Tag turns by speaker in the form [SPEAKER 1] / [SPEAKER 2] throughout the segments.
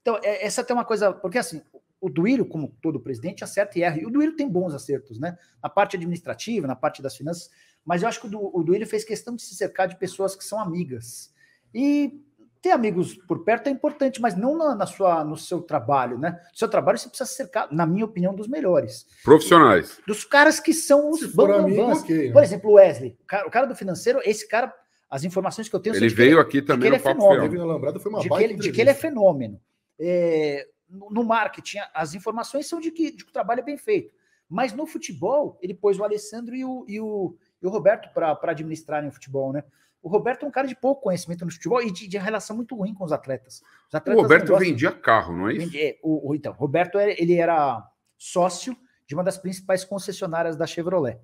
[SPEAKER 1] Então, é, essa é uma coisa, porque assim, o Duírio, como todo presidente, acerta e erra. E o Duírio tem bons acertos, né? Na parte administrativa, na parte das finanças. Mas eu acho que o, o Duírio fez questão de se cercar de pessoas que são amigas. E ter amigos por perto é importante, mas não na, na sua, no seu trabalho, né? No seu trabalho você precisa se cercar, na minha opinião, dos melhores.
[SPEAKER 2] Profissionais.
[SPEAKER 1] E, dos caras que são os bancos. Né. por exemplo, o Wesley, o cara, o cara do financeiro, esse cara as informações que eu tenho. Ele veio é aqui também é no é fenômeno, na Lambrada, foi uma de que, ele, de que ele é fenômeno. É, no marketing, as informações são de que, de que o trabalho é bem feito. Mas no futebol, ele pôs o Alessandro e o, e o, e o Roberto para administrarem o futebol, né? O Roberto é um cara de pouco conhecimento no futebol e de, de relação muito ruim com os atletas. Os atletas o Roberto vendia carro, não é isso? Vendia, o, o, então, Roberto era, ele era sócio de uma das principais concessionárias da Chevrolet.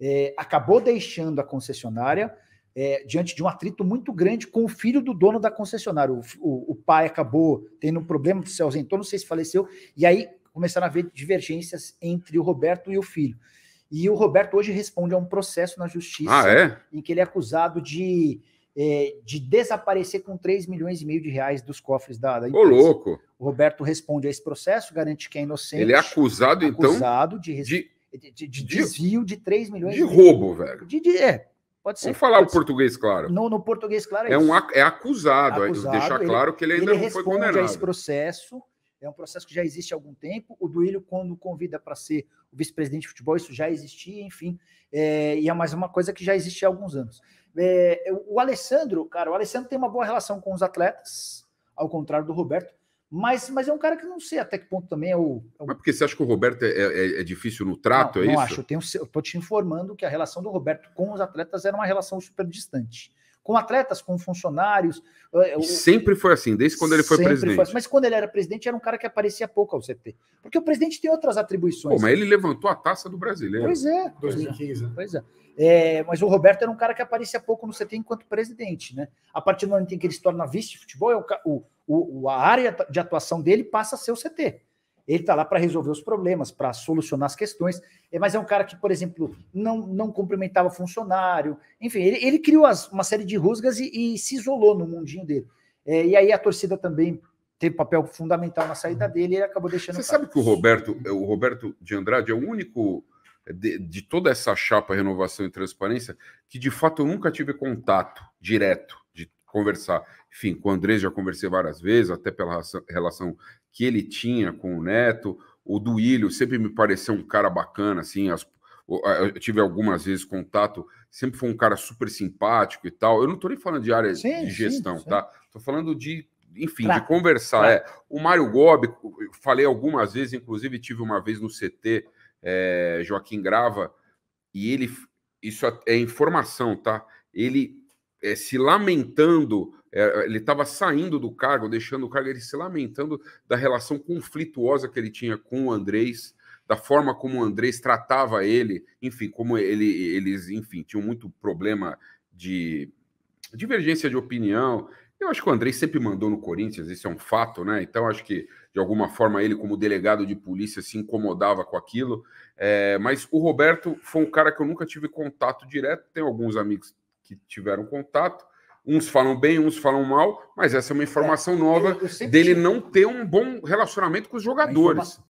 [SPEAKER 1] É, acabou deixando a concessionária é, diante de um atrito muito grande com o filho do dono da concessionária. O, o, o pai acabou tendo um problema, se ausentou, não sei se faleceu, e aí começaram a haver divergências entre o Roberto e o filho. E o Roberto hoje responde a um processo na justiça ah, é? em que ele é acusado de, é, de desaparecer com 3 milhões e meio de reais dos cofres da, da empresa. Ô, louco! O Roberto responde a esse processo, garante que é inocente. Ele é
[SPEAKER 2] acusado, acusado então? Acusado de, de,
[SPEAKER 1] de, de desvio de 3 milhões. De roubo,
[SPEAKER 2] velho. De, é, Pode ser. Vamos falar o português claro.
[SPEAKER 1] No, no português claro é, é Um, é acusado, é acusado é deixar claro ele, que ele ainda ele não foi condenado. esse processo, é um processo que já existe há algum tempo. O Duílio, quando convida para ser o vice-presidente de futebol, isso já existia, enfim. É, e é mais uma coisa que já existe há alguns anos. É, o Alessandro, cara, o Alessandro tem uma boa relação com os atletas, ao contrário do Roberto. Mas, mas é um cara que não sei até que ponto também é o.
[SPEAKER 2] É o... Mas porque você acha que o Roberto é, é, é difícil no trato? Não, é não isso?
[SPEAKER 1] acho. Eu estou te informando que a relação do Roberto com os atletas era uma relação super distante com atletas, com funcionários. Eh, e sempre foi assim, desde quando ele foi presidente. Foi assim. Mas quando ele era presidente, era um cara que aparecia pouco ao CT. Porque o presidente tem outras atribuições. Pô, mas ele levantou a taça do
[SPEAKER 2] brasileiro. Pois é. 2015.
[SPEAKER 1] Né? Pois é. É, mas o Roberto era um cara que aparecia pouco no CT enquanto presidente, né? A partir do momento em que ele se torna vice de futebol, é o, o, a área de atuação dele passa a ser o CT. Ele está lá para resolver os problemas, para solucionar as questões, é, mas é um cara que, por exemplo, não, não cumprimentava funcionário. Enfim, ele, ele criou as, uma série de rusgas e, e, se isolou no mundinho dele. É, e aí a torcida também teve papel fundamental na saída dele e ele acabou deixando. Você sabe que o
[SPEAKER 2] Roberto, é, o Roberto de Andrade é o único é, de, de toda essa chapa renovação e transparência que de fato eu nunca tive contato direto conversar. Enfim, com o André já conversei várias vezes, até pela relação que ele tinha com o Neto. O Duílio sempre me pareceu um cara bacana, assim, as, eu tive algumas vezes contato, sempre foi um cara super simpático e tal. Eu não estou nem falando de área sim, de gestão, sim, tá? Estou falando de, enfim, de conversar. É. O Mário Gobi, eu falei algumas vezes, inclusive tive uma vez no CT, é, Joaquim Grava, e ele, isso é, é informação, tá? Ele é, se lamentando, é, ele estava saindo do cargo, deixando o cargo, ele se lamentando da relação conflituosa que ele tinha com o Andrés, da forma como o Andrés tratava ele, enfim, como ele, eles, enfim, tinham muito problema de divergência de opinião. Eu acho que o Andrés sempre mandou no Corinthians, isso é um fato, né? Então acho que de alguma forma ele, como delegado de polícia, se incomodava com aquilo. É, mas o Roberto foi um cara que eu nunca tive contato direto. Tem alguns amigos que tiveram contato. Uns falam bem, uns falam mal, mas essa é uma é, informação é, nova
[SPEAKER 1] eu, eu dele tive. não
[SPEAKER 2] ter um bom relacionamento com os jogadores.